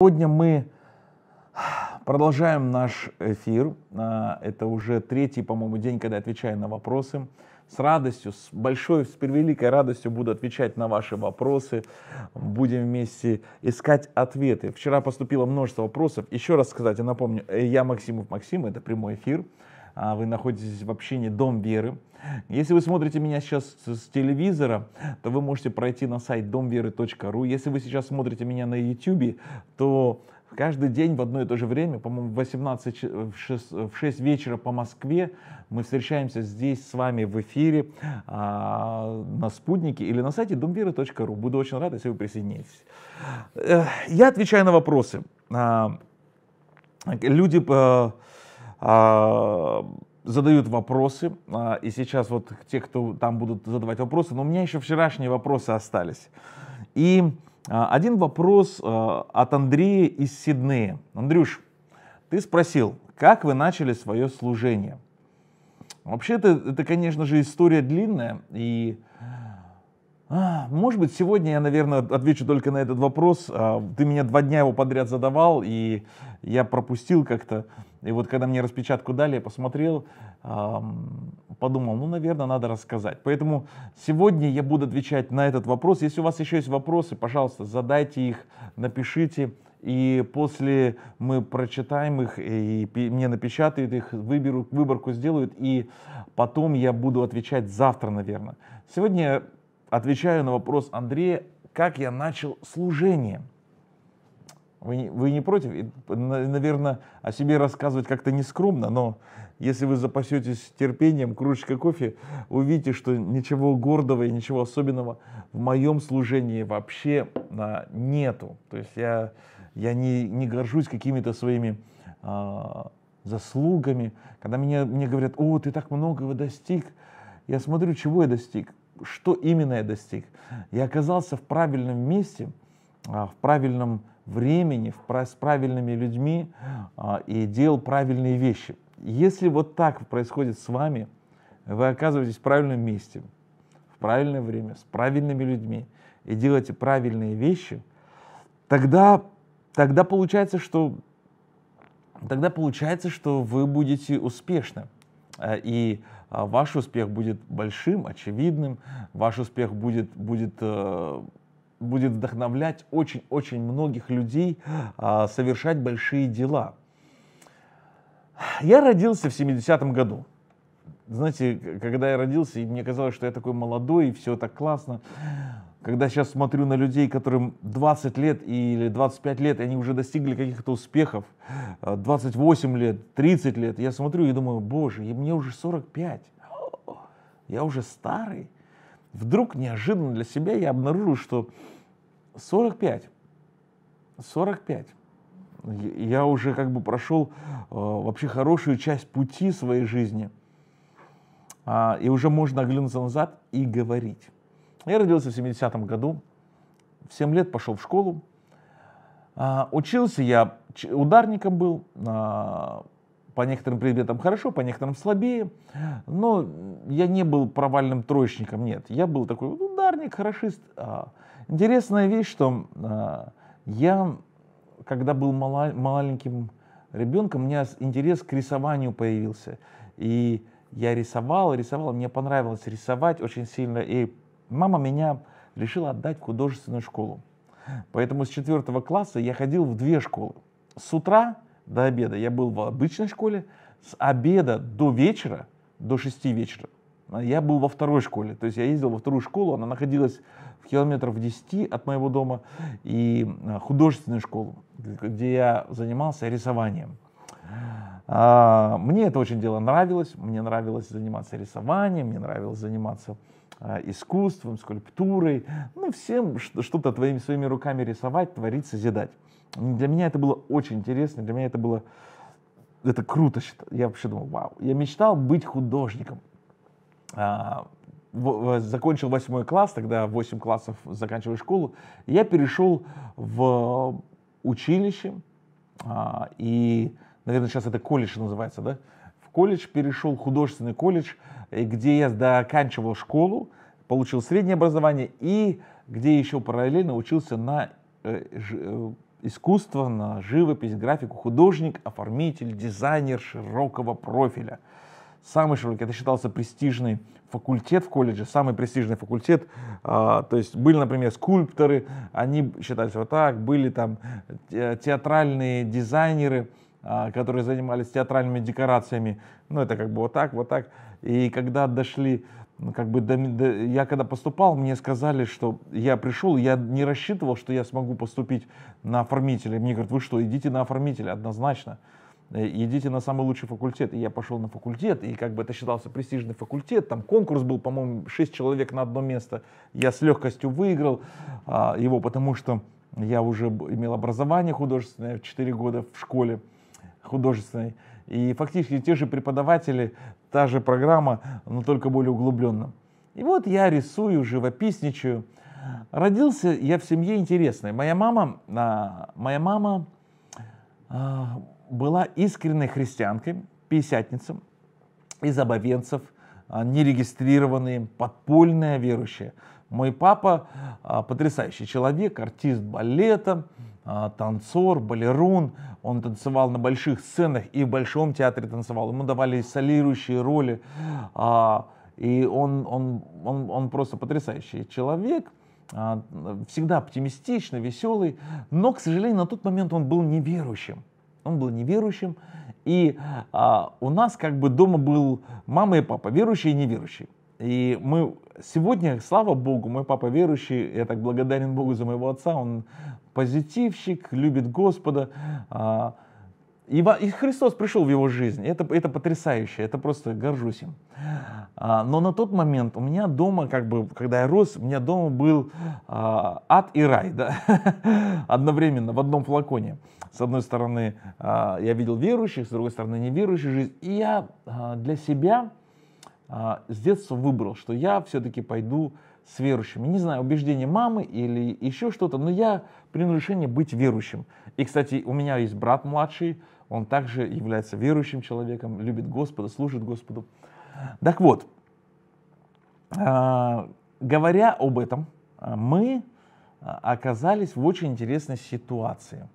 Сегодня мы продолжаем наш эфир. А, это уже третий, по-моему, день, когда я отвечаю на вопросы. С радостью, с большой, с превеликой радостью буду отвечать на ваши вопросы. Будем вместе искать ответы. Вчера поступило множество вопросов. Еще раз сказать, я напомню, э, я Максимов Максим, это прямой эфир. А вы находитесь в общине Дом Веры. Если вы смотрите меня сейчас с телевизора, то вы можете пройти на сайт домверы.ру. Если вы сейчас смотрите меня на YouTube, то каждый день в одно и то же время, по-моему, в 18, в 6, в 6 вечера по Москве мы встречаемся здесь с вами в эфире а, на спутнике или на сайте домверы.ру. Буду очень рад, если вы присоединитесь. Я отвечаю на вопросы. А, люди... А, а, задают вопросы, а, и сейчас вот те, кто там будут задавать вопросы, но у меня еще вчерашние вопросы остались. И а, один вопрос от Андрея из Сиднея. Андрюш, ты спросил, как вы начали свое служение? Вообще-то это, конечно же, история длинная, и а, может быть, сегодня я, наверное, отвечу только на этот вопрос. А, ты меня два дня его подряд задавал, и я пропустил как-то. И вот когда мне распечатку дали, я посмотрел, подумал, ну, наверное, надо рассказать. Поэтому сегодня я буду отвечать на этот вопрос. Если у вас еще есть вопросы, пожалуйста, задайте их, напишите. И после мы прочитаем их, и мне напечатают их, выберу, выборку сделают, и потом я буду отвечать завтра, наверное. Сегодня отвечаю на вопрос Андрея, как я начал служение. Вы, вы не против? Наверное, о себе рассказывать как-то нескромно, но если вы запасетесь терпением, кружечкой кофе, увидите, что ничего гордого и ничего особенного в моем служении вообще а, нету. То есть я, я не, не горжусь какими-то своими а, заслугами. Когда меня, мне говорят, о, ты так многого достиг, я смотрю, чего я достиг что именно я достиг? Я оказался в правильном месте, а, в правильном времени, с правильными людьми а, и делал правильные вещи. Если вот так происходит с вами, вы оказываетесь в правильном месте, в правильное время, с правильными людьми и делаете правильные вещи, тогда, тогда получается, что тогда получается, что вы будете успешны. А, и а ваш успех будет большим, очевидным, ваш успех будет, будет, э, будет вдохновлять очень-очень многих людей а, совершать большие дела. Я родился в 70-м году. Знаете, когда я родился, и мне казалось, что я такой молодой, и все так классно когда сейчас смотрю на людей, которым 20 лет или 25 лет, и они уже достигли каких-то успехов, 28 э, лет, 30 лет, я смотрю и думаю, боже, и мне уже 45, я уже старый. Вдруг неожиданно для себя я обнаружил, что 45, 45, я уже как бы прошел э, вообще хорошую часть пути своей жизни, а, и уже можно оглянуться назад и говорить я родился в 70-м году, в 7 лет пошел в школу. А, учился я, ударником был, а, по некоторым предметам хорошо, по некоторым слабее, но я не был провальным троечником, нет. Я был такой ударник, хорошист. А, интересная вещь, что а, я, когда был мала, маленьким ребенком, у меня интерес к рисованию появился. И я рисовал, рисовал, мне понравилось рисовать очень сильно. И Мама меня решила отдать в художественную школу. Поэтому с четвертого класса я ходил в две школы. С утра до обеда я был в обычной школе, с обеда до вечера, до шести вечера, а я был во второй школе. То есть я ездил во вторую школу, она находилась в километров в 10 от моего дома, и а, художественную школу, где я занимался рисованием. А, мне это очень дело нравилось, мне нравилось заниматься рисованием, мне нравилось заниматься а, искусством, скульптурой, ну, всем что-то твоими своими руками рисовать, творить, созидать. Для меня это было очень интересно, для меня это было, это круто. Я вообще думал, вау, я мечтал быть художником. А, в, в, закончил восьмой класс, тогда 8 классов заканчиваю школу, я перешел в училище, а, и, наверное, сейчас это колледж называется, да, колледж, перешел в художественный колледж, э, где я доканчивал школу, получил среднее образование и где еще параллельно учился на э, э, искусство, на живопись, графику, художник, оформитель, дизайнер широкого профиля. Самый широкий, это считался престижный факультет в колледже, самый престижный факультет. А, то есть были, например, скульпторы, они считались вот так, были там театральные дизайнеры, а, которые занимались театральными декорациями. Ну, это как бы вот так, вот так. И когда дошли, ну, как бы, до, до, я когда поступал, мне сказали, что я пришел, я не рассчитывал, что я смогу поступить на оформителя. Мне говорят, вы что, идите на оформителя, однозначно. Э, идите на самый лучший факультет. И я пошел на факультет, и как бы это считался престижный факультет. Там конкурс был, по-моему, 6 человек на одно место. Я с легкостью выиграл а, его, потому что я уже имел образование художественное в 4 года в школе художественной. И фактически те же преподаватели, та же программа, но только более углубленным. И вот я рисую, живописничаю. Родился я в семье интересной. Моя мама, а, моя мама а, была искренней христианкой, пятидесятница, из обовенцев, а, нерегистрированные, подпольная верующая. Мой папа а, потрясающий человек, артист балета, а, танцор, балерун. Он танцевал на больших сценах и в Большом театре танцевал. Ему давали солирующие роли. А, и он, он, он, он просто потрясающий человек всегда оптимистичный, веселый, но, к сожалению, на тот момент он был неверующим. Он был неверующим, и а, у нас как бы дома был мама и папа, верующие и неверующие. И мы сегодня, слава Богу, мой папа верующий, я так благодарен Богу за моего отца, он позитивщик, любит Господа. А, и Христос пришел в его жизнь. Это, это потрясающе, это просто горжусь им. А, но на тот момент у меня дома, как бы, когда я рос, у меня дома был а, ад и рай, да, одновременно, в одном флаконе. С одной стороны, я видел верующих, с другой стороны, неверующих жизнь. И я для себя а, с детства выбрал, что я все-таки пойду с верующими. Не знаю, убеждение мамы или еще что-то, но я принял решение быть верующим. И, кстати, у меня есть брат младший, он также является верующим человеком, любит Господа, служит Господу. Так вот, а, говоря об этом, а, мы оказались в очень интересной ситуации.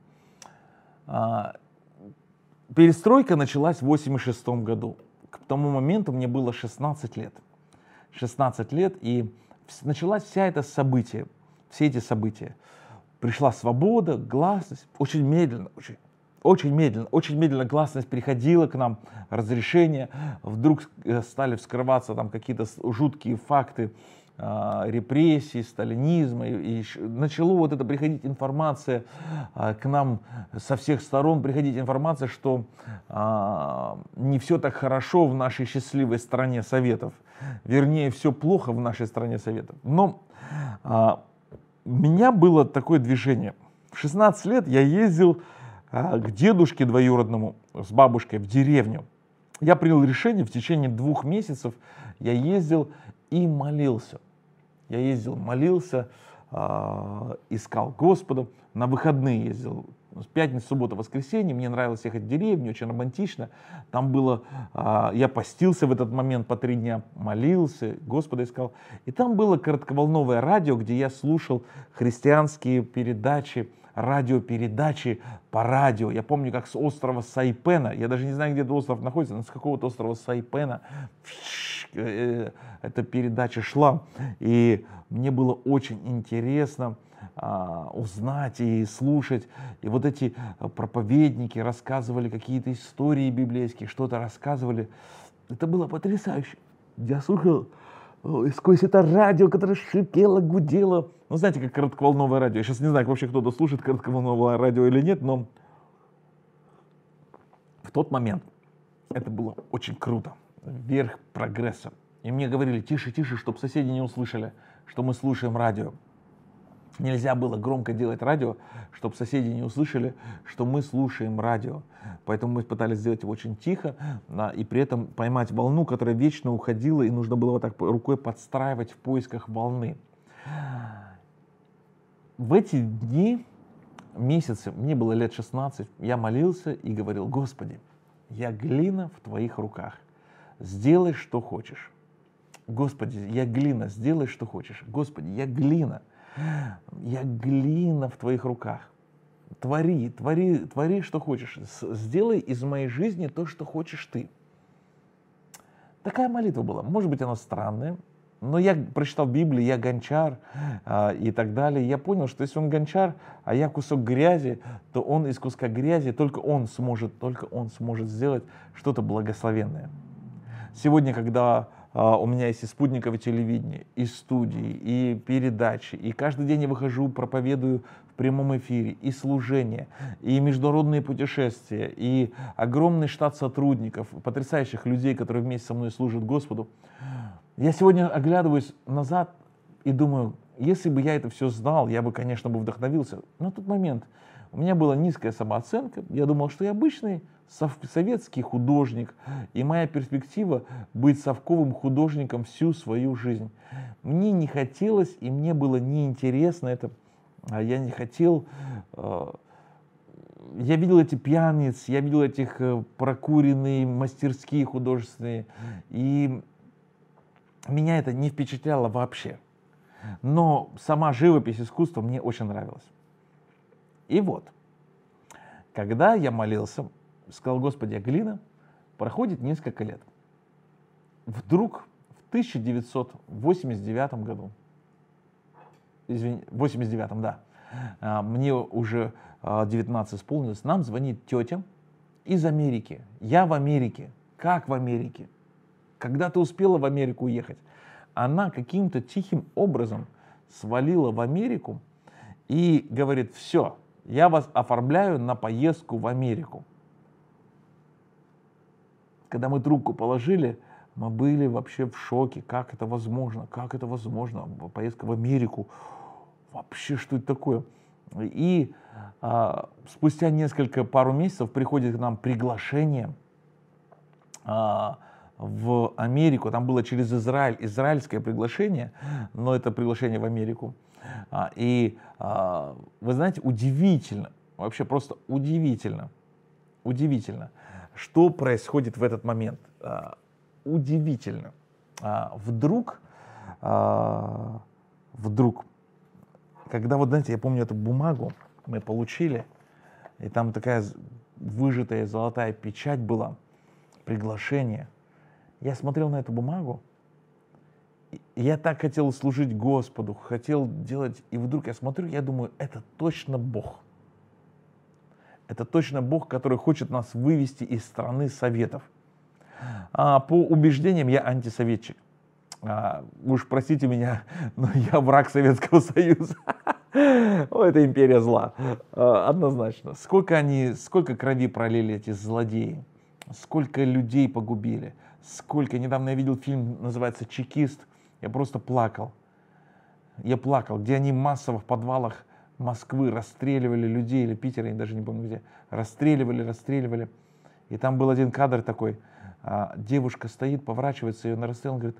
Перестройка началась в 1986 году к тому моменту мне было 16 лет. 16 лет, и началась вся это событие, все эти события. Пришла свобода, гласность, очень медленно, очень, очень медленно, очень медленно гласность переходила к нам, разрешение, вдруг э, стали вскрываться там какие-то жуткие факты, а, репрессий, сталинизма. И, начало вот это приходить информация а, к нам со всех сторон, приходить информация, что а, не все так хорошо в нашей счастливой стране Советов. Вернее, все плохо в нашей стране Советов. Но у меня было такое движение. В 16 лет я ездил к дедушке двоюродному с бабушкой в деревню. Я принял решение в течение двух месяцев я ездил и молился. Я ездил, молился, а, искал Господа. На выходные ездил. Ну, Пятница, суббота, воскресенье. Мне нравилось ехать в деревню, очень романтично. Там было... А, я постился в этот момент по три дня, молился, Господа искал. И там было коротковолновое радио, где я слушал христианские передачи, радиопередачи по радио. Я помню, как с острова Сайпена, я даже не знаю, где этот остров находится, но с какого-то острова Сайпена э, э, эта передача шла. И мне было очень интересно а, узнать и слушать. И вот эти э, проповедники рассказывали какие-то истории библейские, что-то рассказывали. Это было потрясающе. Я слушал сквозь это радио, которое шипело, гудело. Ну, знаете, как коротковолновое радио. Я сейчас не знаю, вообще кто-то слушает коротковолновое радио или нет, но в тот момент это было очень круто. Вверх прогресса. И мне говорили, тише, тише, чтобы соседи не услышали, что мы слушаем радио. Нельзя было громко делать радио, чтобы соседи не услышали, что мы слушаем радио. Поэтому мы пытались сделать его очень тихо да, и при этом поймать волну, которая вечно уходила, и нужно было вот так рукой подстраивать в поисках волны. В эти дни, месяцы, мне было лет 16, я молился и говорил, Господи, я глина в Твоих руках, сделай, что хочешь. Господи, я глина, сделай, что хочешь. Господи, я глина – я глина в твоих руках. Твори, твори, твори, что хочешь. Сделай из моей жизни то, что хочешь ты. Такая молитва была. Может быть, она странная, но я прочитал Библию, я гончар э, и так далее. Я понял, что если он гончар, а я кусок грязи, то он из куска грязи, только он сможет, только он сможет сделать что-то благословенное. Сегодня, когда а, у меня есть и спутниковое телевидение, и студии, и передачи, и каждый день я выхожу, проповедую в прямом эфире, и служение, и международные путешествия, и огромный штат сотрудников, потрясающих людей, которые вместе со мной служат Господу. Я сегодня оглядываюсь назад и думаю, если бы я это все знал, я бы, конечно, бы вдохновился. Но в тот момент у меня была низкая самооценка, я думал, что я обычный советский художник, и моя перспектива быть совковым художником всю свою жизнь. Мне не хотелось, и мне было неинтересно это. А я не хотел... Э, я видел эти пьяниц, я видел этих э, прокуренные мастерские художественные, и меня это не впечатляло вообще. Но сама живопись, искусства мне очень нравилась И вот, когда я молился, сказал, Господи, Глина проходит несколько лет. Вдруг в 1989 году, извини, в 89 да, а, мне уже 19 а, исполнилось, нам звонит тетя из Америки. Я в Америке. Как в Америке? Когда ты успела в Америку уехать? Она каким-то тихим образом свалила в Америку и говорит, все, я вас оформляю на поездку в Америку. Когда мы трубку положили, мы были вообще в шоке, как это возможно, как это возможно, поездка в Америку, вообще что это такое. И а, спустя несколько пару месяцев приходит к нам приглашение а, в Америку, там было через Израиль, израильское приглашение, но это приглашение в Америку. А, и а, вы знаете, удивительно, вообще просто удивительно, удивительно. Что происходит в этот момент? А, удивительно. А, вдруг, а, вдруг, когда вот, знаете, я помню эту бумагу, мы получили, и там такая выжатая золотая печать была, приглашение. Я смотрел на эту бумагу, я так хотел служить Господу, хотел делать, и вдруг я смотрю, я думаю, это точно Бог. Это точно Бог, который хочет нас вывести из страны советов. А, по убеждениям я антисоветчик. А, уж простите меня, но я враг Советского Союза. О, это империя зла. А, однозначно. Сколько они, сколько крови пролили эти злодеи. Сколько людей погубили. Сколько. Недавно я видел фильм, называется «Чекист». Я просто плакал. Я плакал, где они массово в подвалах Москвы расстреливали людей, или Питера, я даже не помню где, расстреливали, расстреливали. И там был один кадр такой, а, девушка стоит, поворачивается, ее на расстрел, он говорит,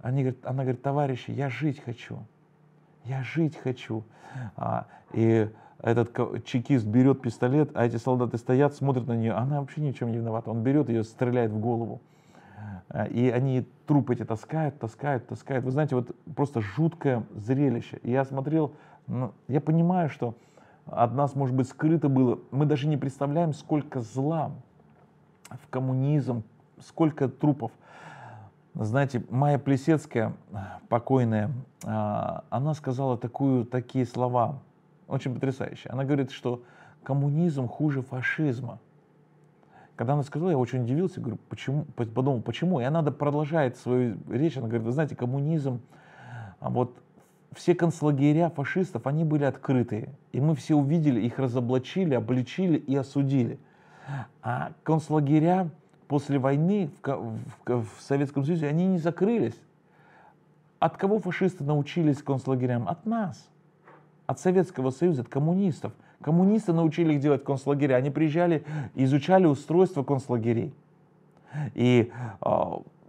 они, говорят, она говорит, товарищи, я жить хочу, я жить хочу. А, и этот чекист берет пистолет, а эти солдаты стоят, смотрят на нее, она вообще ни в чем не виновата, он берет ее, стреляет в голову. Э, и они трупы эти таскают, таскают, таскают. Вы знаете, вот просто жуткое зрелище. И я смотрел, ну, я понимаю, что от нас, может быть, скрыто было. Мы даже не представляем, сколько зла в коммунизм, сколько трупов. Знаете, Майя Плесецкая, покойная, э, она сказала такую, такие слова, очень потрясающие. Она говорит, что коммунизм хуже фашизма. Когда она сказала, я очень удивился, говорю, почему, подумал, почему? И она продолжает свою речь, она говорит, вы знаете, коммунизм, а вот все концлагеря фашистов, они были открытые. И мы все увидели, их разоблачили, обличили и осудили. А концлагеря после войны в, в, в Советском Союзе, они не закрылись. От кого фашисты научились концлагерям? От нас. От Советского Союза, от коммунистов – Коммунисты научили их делать концлагеря. Они приезжали, изучали устройство концлагерей. И э,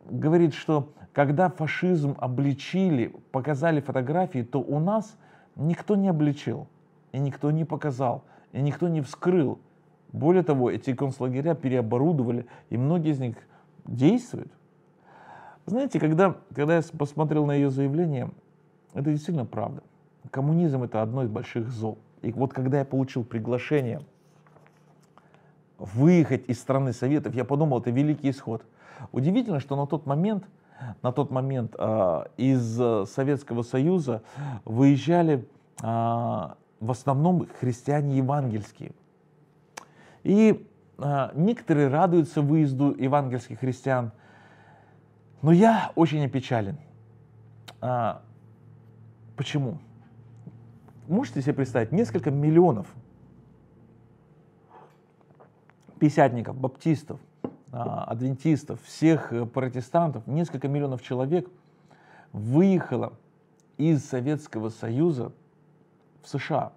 говорит, что когда фашизм обличили, показали фотографии, то у нас никто не обличил, и никто не показал, и никто не вскрыл. Более того, эти концлагеря переоборудовали, и многие из них действуют. Знаете, когда, когда я посмотрел на ее заявление, это действительно правда. Коммунизм — это одно из больших зол — и вот когда я получил приглашение выехать из страны Советов, я подумал, это великий исход. Удивительно, что на тот момент, на тот момент а, э, из Советского Союза выезжали э, в основном христиане евангельские. И э, некоторые радуются выезду евангельских христиан, но я очень опечален. Э, почему? Можете себе представить, несколько миллионов писятников, баптистов, а, адвентистов, всех э, протестантов, несколько миллионов человек выехало из Советского Союза в США.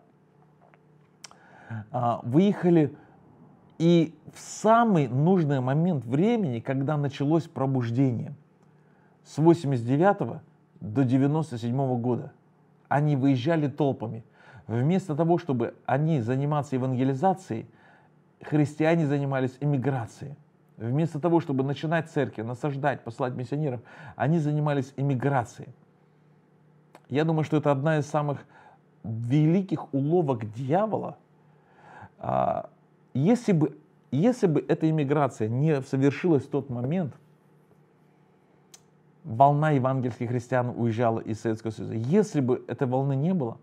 А, выехали и в самый нужный момент времени, когда началось пробуждение с 89 до 97 года – они выезжали толпами. Вместо того, чтобы они заниматься евангелизацией, христиане занимались эмиграцией. Вместо того, чтобы начинать церкви, насаждать, послать миссионеров, они занимались эмиграцией. Я думаю, что это одна из самых великих уловок дьявола. А, если бы, если бы эта иммиграция не совершилась в тот момент, волна евангельских христиан уезжала из Советского Союза. Если бы этой волны не было,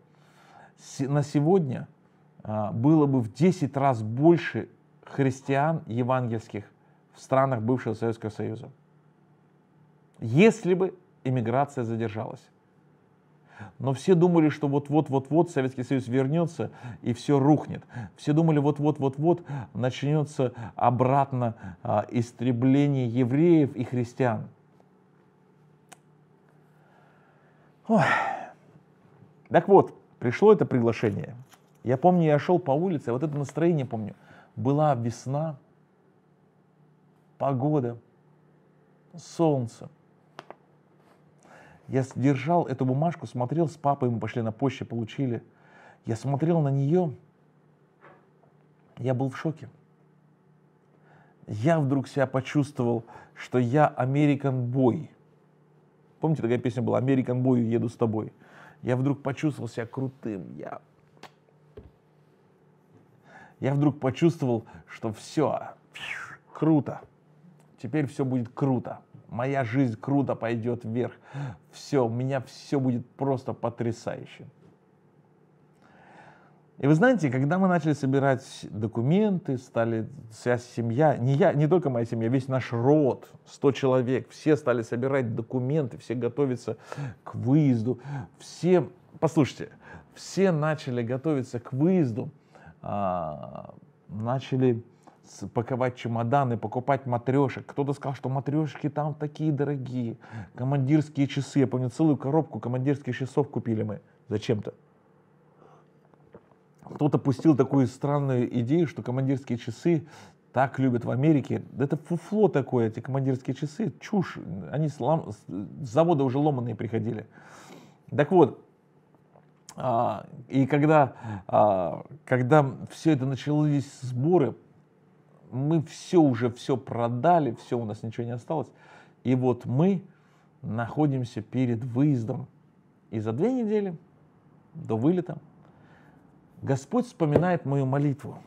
на сегодня а, было бы в 10 раз больше христиан евангельских в странах бывшего Советского Союза. Если бы иммиграция задержалась. Но все думали, что вот-вот-вот-вот Советский Союз вернется и все рухнет. Все думали, вот-вот-вот-вот начнется обратно а, истребление евреев и христиан. Ой. Так вот, пришло это приглашение. Я помню, я шел по улице, вот это настроение помню. Была весна, погода, солнце. Я держал эту бумажку, смотрел с папой, мы пошли на почте, получили. Я смотрел на нее, я был в шоке. Я вдруг себя почувствовал, что я American Boy – Помните, такая песня была "Американ Boy, еду с тобой». Я вдруг почувствовал себя крутым. Я, я вдруг почувствовал, что все, круто. Теперь все будет круто. Моя жизнь круто пойдет вверх. Все, у меня все будет просто потрясающе. И вы знаете, когда мы начали собирать документы, стали вся семья, не я, не только моя семья, весь наш род, 100 человек, все стали собирать документы, все готовиться к выезду, все, послушайте, все начали готовиться к выезду, а, начали паковать чемоданы, покупать матрешек. Кто-то сказал, что матрешки там такие дорогие. Командирские часы, я помню, целую коробку командирских часов купили мы зачем-то. Кто-то пустил такую странную идею, что командирские часы так любят в Америке. Да это фуфло такое, эти командирские часы, чушь. Они с, лом... с завода уже ломанные приходили. Так вот, а, и когда, а, когда все это начались сборы, мы все уже все продали, все у нас ничего не осталось. И вот мы находимся перед выездом. И за две недели до вылета Господь вспоминает мою молитву.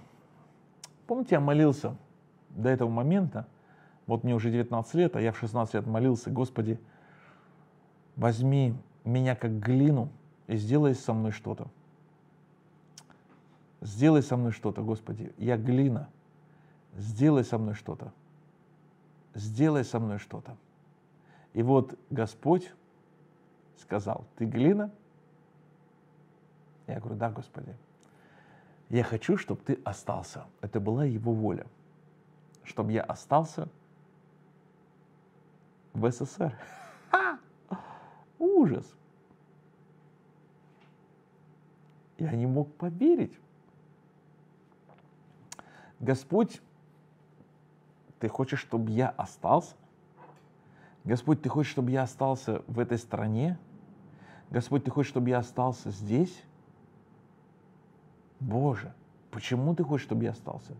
Помните, я молился до этого момента, вот мне уже 19 лет, а я в 16 лет молился, Господи, возьми меня как глину и сделай со мной что-то. Сделай со мной что-то, Господи, я глина, сделай со мной что-то, сделай со мной что-то. И вот Господь сказал, ты глина? Я говорю, да, Господи я хочу, чтобы ты остался. Это была его воля, чтобы я остался в СССР. Ха! Ужас! Я не мог поверить. Господь, ты хочешь, чтобы я остался? Господь, ты хочешь, чтобы я остался в этой стране? Господь, ты хочешь, чтобы я остался здесь? Боже, почему ты хочешь, чтобы я остался?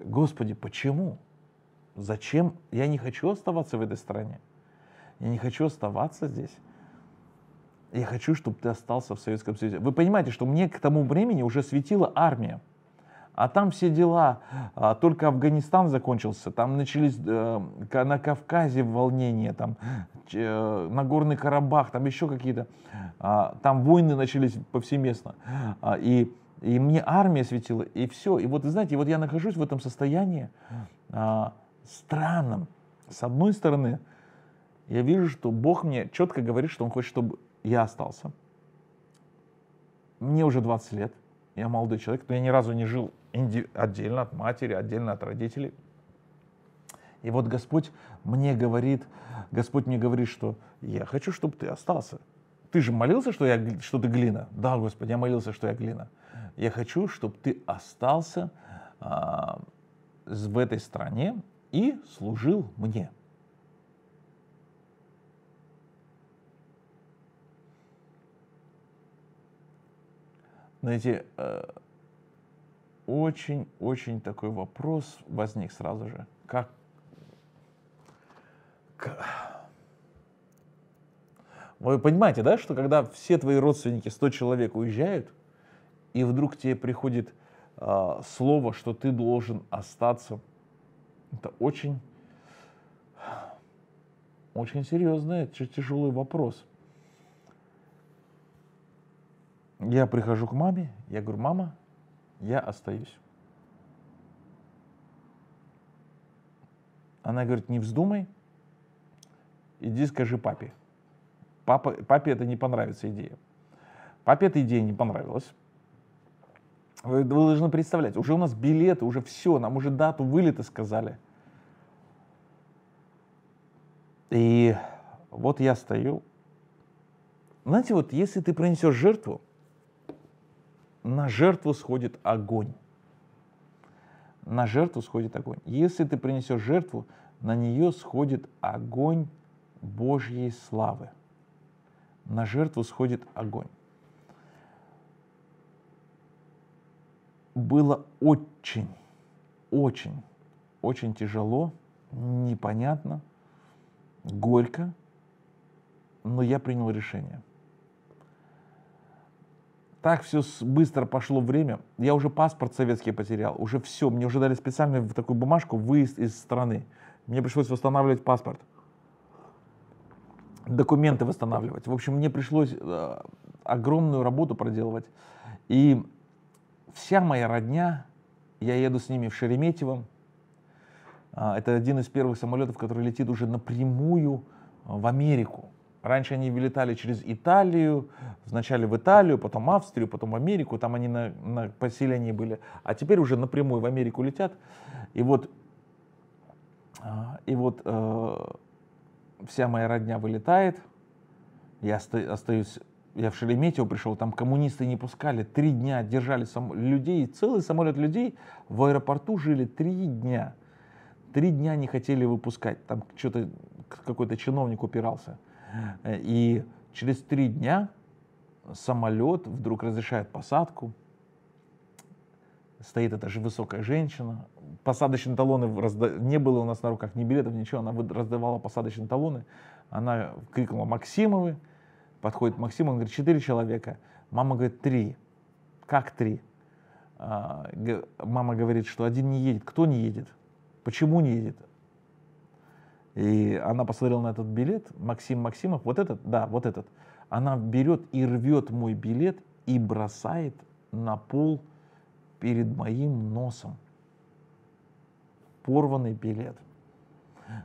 Господи, почему? Зачем? Я не хочу оставаться в этой стране. Я не хочу оставаться здесь. Я хочу, чтобы ты остался в Советском Союзе. Вы понимаете, что мне к тому времени уже светила армия. А там все дела, а, только Афганистан закончился, там начались э, на Кавказе волнения, там э, на Горный Карабах, там еще какие-то, а, там войны начались повсеместно. А, и, и мне армия светила, и все. И вот, знаете, вот я нахожусь в этом состоянии странном. С одной стороны, я вижу, что Бог мне четко говорит, что Он хочет, чтобы я остался. Мне уже 20 лет – я молодой человек, но я ни разу не жил инди- отдельно от матери, отдельно от родителей. И вот Господь мне говорит, Господь мне говорит, что я хочу, чтобы ты остался. Ты же молился, что, я, что ты глина? Да, Господи, я молился, что я глина. Я хочу, чтобы ты остался а, в этой стране и служил мне. знаете, э, очень-очень такой вопрос возник сразу же. Как... Вы понимаете, да, что когда все твои родственники, 100 человек уезжают, и вдруг тебе приходит э, слово, что ты должен остаться, это очень, очень серьезный, тяжелый вопрос. Я прихожу к маме, я говорю, мама, я остаюсь. Она говорит, не вздумай, иди скажи папе. Папа, папе это не понравится идея. Папе эта идея не понравилась. Вы, вы должны представлять, уже у нас билеты, уже все, нам уже дату вылета сказали. И вот я стою. Знаете, вот если ты принесешь жертву, на жертву сходит огонь. На жертву сходит огонь. Если ты принесешь жертву, на нее сходит огонь Божьей славы. На жертву сходит огонь. Было очень, очень, очень тяжело, непонятно, горько, но я принял решение – так все быстро пошло время. Я уже паспорт советский потерял, уже все. Мне уже дали специальную такую бумажку, выезд из страны. Мне пришлось восстанавливать паспорт. Документы восстанавливать. В общем, мне пришлось э, огромную работу проделывать. И вся моя родня, я еду с ними в Шереметьево. А, это один из первых самолетов, который летит уже напрямую э, в Америку. Раньше они вылетали через Италию, вначале в Италию, потом Австрию, потом в Америку, там они на, на поселении были, а теперь уже напрямую в Америку летят. И вот, а, и вот э, вся моя родня вылетает, я остаюсь я в Шереметьево пришел, там коммунисты не пускали, три дня держали сам, людей, целый самолет людей в аэропорту жили три дня. Три дня не хотели выпускать, там что-то какой-то чиновник упирался. Э, и через три дня самолет вдруг разрешает посадку. Стоит эта же высокая женщина. Посадочные талоны разда... не было у нас на руках ни билетов, ничего. Она раздавала посадочные талоны. Она крикнула «Максимовы!» Подходит Максим, он говорит «Четыре человека». Мама говорит «Три». «Как три?» а, Мама говорит, что один не едет. Кто не едет? Почему не едет? И она посмотрела на этот билет, Максим Максимов, вот этот, да, вот этот. Она берет и рвет мой билет и бросает на пол перед моим носом. Порванный билет.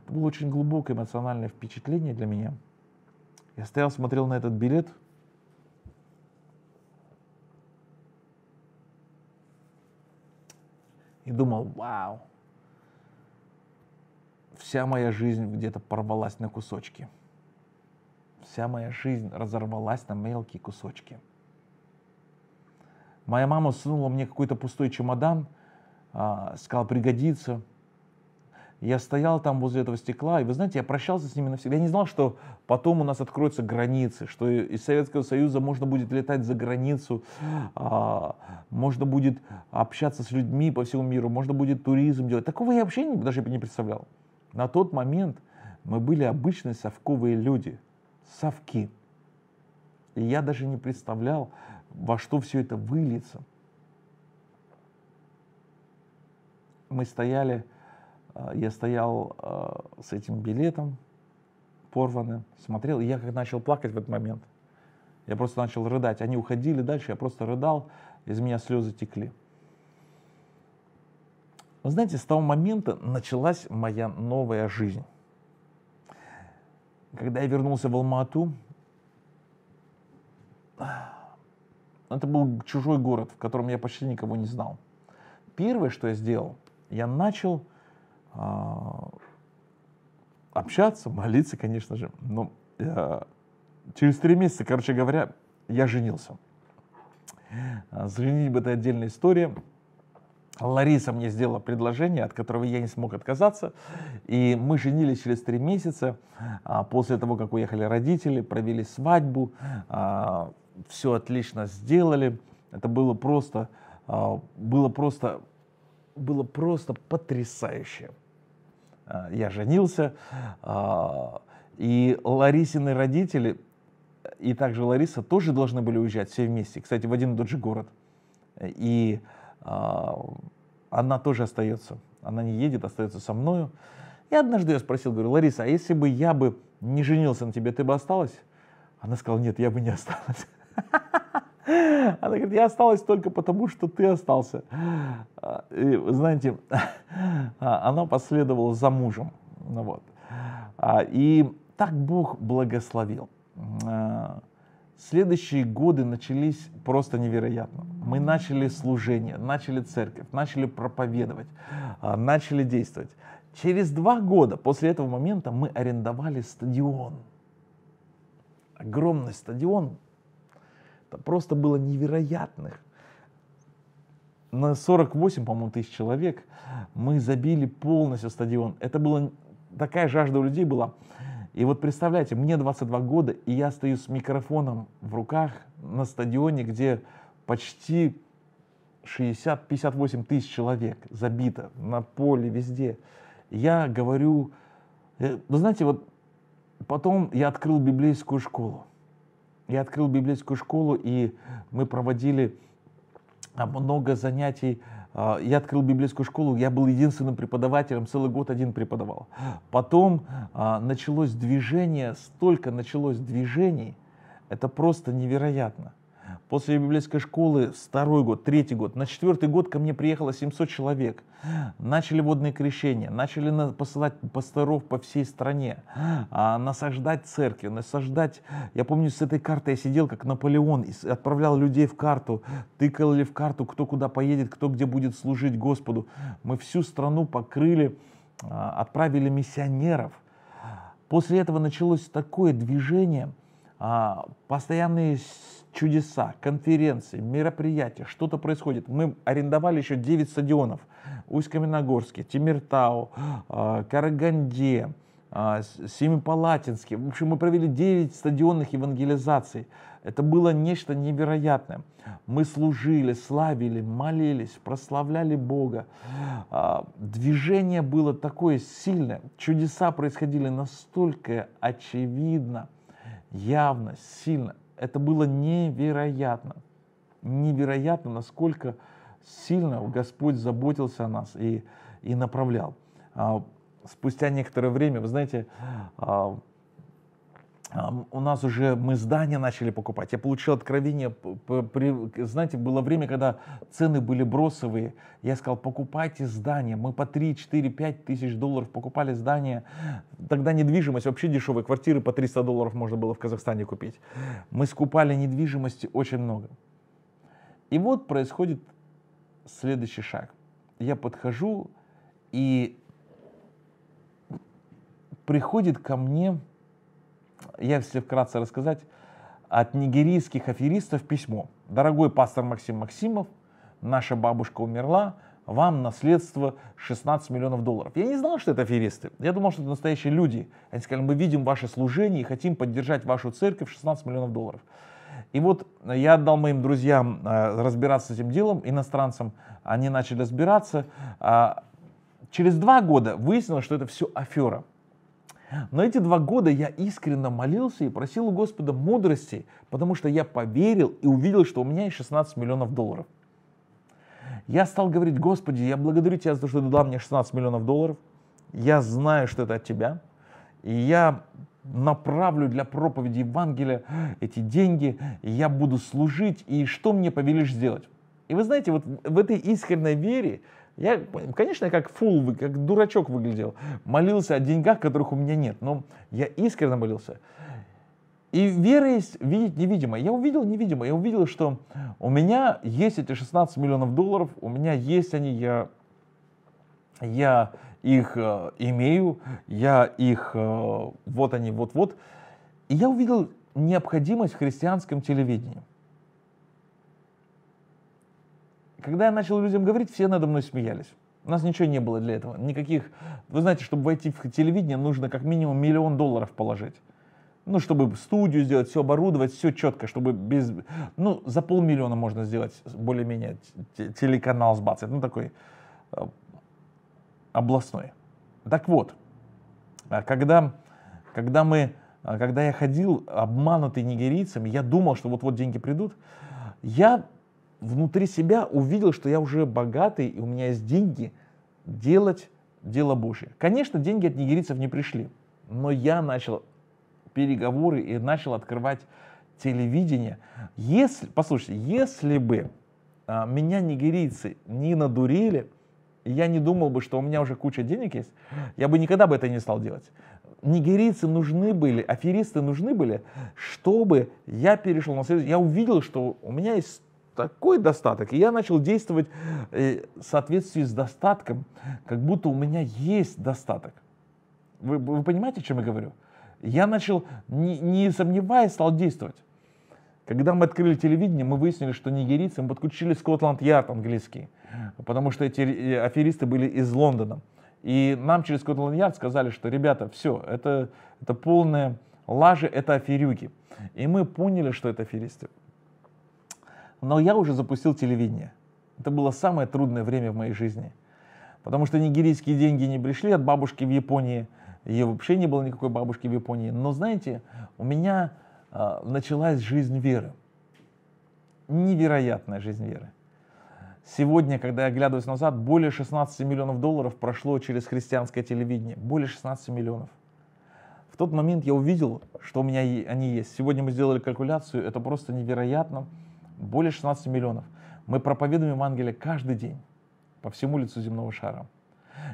Это было очень глубокое эмоциональное впечатление для меня. Я стоял, смотрел на этот билет. И думал, вау, вся моя жизнь где-то порвалась на кусочки. Вся моя жизнь разорвалась на мелкие кусочки. Моя мама сунула мне какой-то пустой чемодан, а, сказала пригодится. Я стоял там возле этого стекла, и вы знаете, я прощался с ними навсегда. Я не знал, что потом у нас откроются границы, что из Советского Союза можно будет летать за границу, а, можно будет общаться с людьми по всему миру, можно будет туризм делать. Такого я вообще даже не представлял. На тот момент мы были обычные совковые люди, совки. И я даже не представлял, во что все это выльется. Мы стояли, э, я стоял э, с этим билетом порванным, смотрел, и я как начал плакать в этот момент. Я просто начал рыдать. Они уходили дальше, я просто рыдал, из меня слезы текли. Вы знаете, с того момента началась моя новая жизнь. Когда я вернулся в Алмату, это был чужой город, в котором я почти никого не знал. Первое, что я сделал, я начал э, общаться, молиться, конечно же. Но э, через три месяца, короче говоря, я женился. Женить э, бы это отдельная история. Лариса мне сделала предложение, от которого я не смог отказаться. И мы женились через три месяца. А, после того, как уехали родители, провели свадьбу, а, все отлично сделали. Это было просто, а, было просто, было просто потрясающе. Я женился, и Ларисины родители, и также Лариса тоже должны были уезжать все вместе, кстати, в один и тот же город. И а, она тоже остается. Она не едет, остается со мною. И однажды я спросил, говорю, Лариса, а если бы я бы не женился на тебе, ты бы осталась? Она сказала, нет, я бы не осталась. Она говорит, я осталась только потому, что ты остался. А, и, знаете, а, она последовала за мужем. Ну, вот. И так Бог благословил. Следующие годы начались просто невероятно. Мы начали служение, начали церковь, начали проповедовать, а, начали действовать. Через два года после этого момента мы арендовали стадион. Огромный стадион. Это просто было невероятных. На 48, по-моему, тысяч человек мы забили полностью стадион. Это была такая жажда у людей была. И вот представляете, мне 22 года, и я стою с микрофоном в руках на стадионе, где почти 60-58 тысяч человек забито на поле, везде. Я говорю, э, вы знаете, вот потом я открыл библейскую школу. Я открыл библейскую школу, и мы проводили а, много занятий а, я открыл библейскую школу, я был единственным преподавателем, целый год один преподавал. Потом а, началось движение, столько началось движений, это просто невероятно. После библейской школы второй год, третий год, на четвертый год ко мне приехало 700 человек. Начали водные крещения, начали посылать пасторов по всей стране, а, насаждать церкви, насаждать... Я помню, с этой картой я сидел как Наполеон, и отправлял людей в карту, тыкали в карту, кто куда поедет, кто где будет служить Господу. Мы всю страну покрыли, а, отправили миссионеров. После этого началось такое движение, а, постоянные чудеса, конференции, мероприятия, что-то происходит. Мы арендовали еще 9 стадионов. Усть-Каменогорске, Тимиртау, а, Караганде, а, Семипалатинске. В общем, мы провели 9 стадионных евангелизаций. Это было нечто невероятное. Мы служили, славили, молились, прославляли Бога. А, движение было такое сильное. Чудеса происходили настолько очевидно, явно, сильно. Это было невероятно. Невероятно, насколько сильно Господь заботился о нас и, и направлял. А, спустя некоторое время, вы знаете, а, у нас уже мы здания начали покупать. Я получил откровение, знаете, было время, когда цены были бросовые. Я сказал, покупайте здания. Мы по 3, 4, 5 тысяч долларов покупали здания. Тогда недвижимость вообще дешевые. Квартиры по 300 долларов можно было в Казахстане купить. Мы скупали недвижимости очень много. И вот происходит следующий шаг. Я подхожу, и приходит ко мне я, если вкратце рассказать, от нигерийских аферистов письмо. Дорогой пастор Максим Максимов, наша бабушка умерла, вам наследство 16 миллионов долларов. Я не знал, что это аферисты. Я думал, что это настоящие люди. Они сказали, мы видим ваше служение и хотим поддержать вашу церковь 16 миллионов долларов. И вот я отдал моим друзьям э, разбираться с этим делом, иностранцам. Они начали разбираться. А через два года выяснилось, что это все афера. Но эти два года я искренне молился и просил у Господа мудрости, потому что я поверил и увидел, что у меня есть 16 миллионов долларов. Я стал говорить, Господи, я благодарю Тебя за то, что Ты дал мне 16 миллионов долларов. Я знаю, что это от Тебя. И я направлю для проповеди Евангелия эти деньги, я буду служить, и что мне повелишь сделать? И вы знаете, вот в этой искренней вере я, конечно, как фул, как дурачок выглядел. Молился о деньгах, которых у меня нет. Но я искренне молился. И вера есть видеть невидимое. Я увидел невидимое. Я увидел, что у меня есть эти 16 миллионов долларов. У меня есть они. Я, я их э, имею. Я их... Э, вот они, вот-вот. И я увидел необходимость в христианском телевидении. Когда я начал людям говорить, все надо мной смеялись. У нас ничего не было для этого. Никаких... Вы знаете, чтобы войти в телевидение, нужно как минимум миллион долларов положить. Ну, чтобы студию сделать, все оборудовать, все четко, чтобы без... Ну, за полмиллиона можно сделать более-менее телеканал с бацет. Ну, такой э, областной. Так вот, э, когда, когда мы... Э, когда я ходил обманутый нигерийцами, я думал, что вот-вот деньги придут, я внутри себя увидел, что я уже богатый, и у меня есть деньги делать дело Божье. Конечно, деньги от нигерийцев не пришли, но я начал переговоры и начал открывать телевидение. Если, послушайте, если бы а, меня нигерийцы не надурили, я не думал бы, что у меня уже куча денег есть, я бы никогда бы это не стал делать. Нигерийцы нужны были, аферисты нужны были, чтобы я перешел на следующий. Я увидел, что у меня есть такой достаток. И я начал действовать э, в соответствии с достатком, как будто у меня есть достаток. Вы, вы понимаете, о чем я говорю? Я начал, не, не сомневаясь, стал действовать. Когда мы открыли телевидение, мы выяснили, что нигерийцы, мы подключили Скотланд-Ярд английский, потому что эти э, аферисты были из Лондона. И нам через Скотланд-Ярд сказали, что, ребята, все, это, это полная лажа это аферюги. И мы поняли, что это аферисты но я уже запустил телевидение. Это было самое трудное время в моей жизни. Потому что нигерийские деньги не пришли от бабушки в Японии, и вообще не было никакой бабушки в Японии. Но знаете, у меня э, началась жизнь веры. Невероятная жизнь веры. Сегодня, когда я оглядываюсь назад, более 16 миллионов долларов прошло через христианское телевидение. Более 16 миллионов. В тот момент я увидел, что у меня они есть. Сегодня мы сделали калькуляцию, это просто невероятно более 16 миллионов. Мы проповедуем Евангелие каждый день по всему лицу земного шара.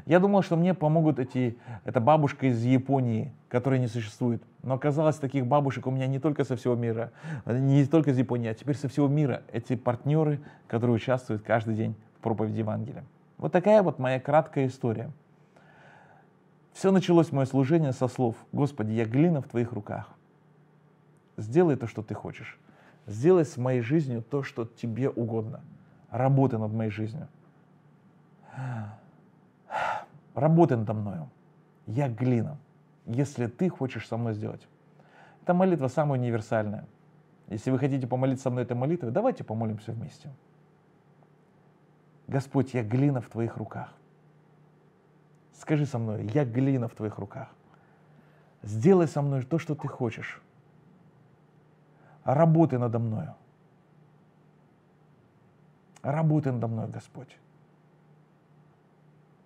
Я думал, что мне помогут эти, эта бабушка из Японии, которая не существует. Но оказалось, таких бабушек у меня не только со всего мира, не только из Японии, а теперь со всего мира. Эти партнеры, которые участвуют каждый день в проповеди Евангелия. Вот такая вот моя краткая история. Все началось мое служение со слов «Господи, я глина в Твоих руках. Сделай то, что Ты хочешь». Сделай с моей жизнью то, что тебе угодно. Работай над моей жизнью. Работай надо мною. Я глина, если ты хочешь со мной сделать. это молитва самая универсальная. Если вы хотите помолиться со мной этой молитвой, давайте помолимся вместе. Господь, я глина в твоих руках. Скажи со мной, я глина в твоих руках. Сделай со мной то, что ты хочешь. Работай надо мною. Работай надо мной, Господь.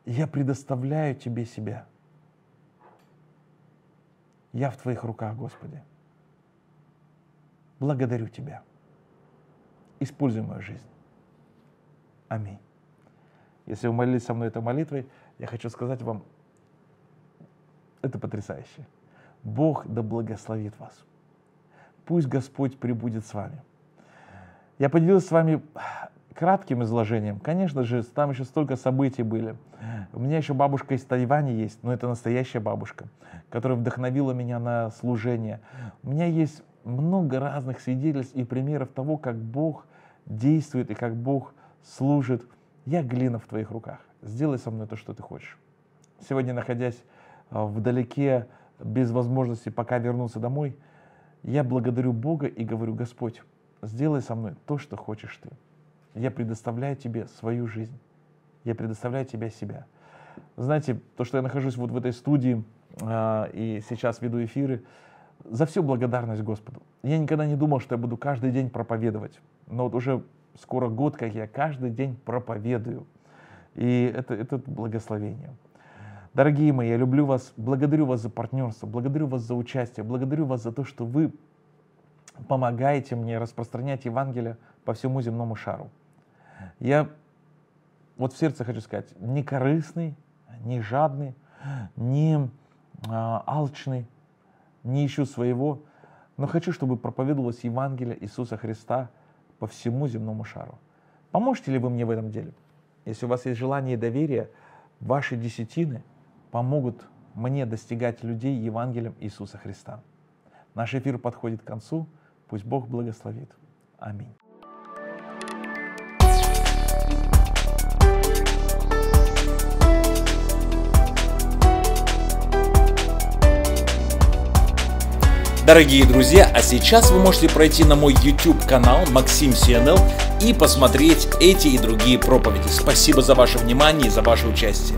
Я предоставляю Тебе себя. Я в Твоих руках, Господи. Благодарю Тебя. Используй мою жизнь. Аминь. Если вы молились со мной этой молитвой, я хочу сказать вам, это потрясающе. Бог да благословит вас. Пусть Господь прибудет с вами. Я поделился с вами кратким изложением. Конечно же, там еще столько событий были. У меня еще бабушка из Тайваня есть, но это настоящая бабушка, которая вдохновила меня на служение. У меня есть много разных свидетельств и примеров того, как Бог действует и как Бог служит. Я глина в твоих руках. Сделай со мной то, что ты хочешь. Сегодня, находясь а, вдалеке, без возможности пока вернуться домой – я благодарю Бога и говорю, Господь, сделай со мной то, что хочешь ты. Я предоставляю тебе свою жизнь. Я предоставляю тебе себя. Знаете, то, что я нахожусь вот в этой студии э, и сейчас веду эфиры, за всю благодарность Господу. Я никогда не думал, что я буду каждый день проповедовать. Но вот уже скоро год, как я каждый день проповедую. И это, это благословение. Дорогие мои, я люблю вас, благодарю вас за партнерство, благодарю вас за участие, благодарю вас за то, что вы помогаете мне распространять Евангелие по всему земному шару. Я вот в сердце хочу сказать, не корыстный, не жадный, не а, алчный, не ищу своего, но хочу, чтобы проповедовалось Евангелие Иисуса Христа по всему земному шару. Поможете ли вы мне в этом деле? Если у вас есть желание и доверие, ваши десятины – помогут мне достигать людей Евангелием Иисуса Христа. Наш эфир подходит к концу. Пусть Бог благословит. Аминь. Дорогие друзья, а сейчас вы можете пройти на мой YouTube канал Максим Сиенел и посмотреть эти и другие проповеди. Спасибо за ваше внимание и за ваше участие.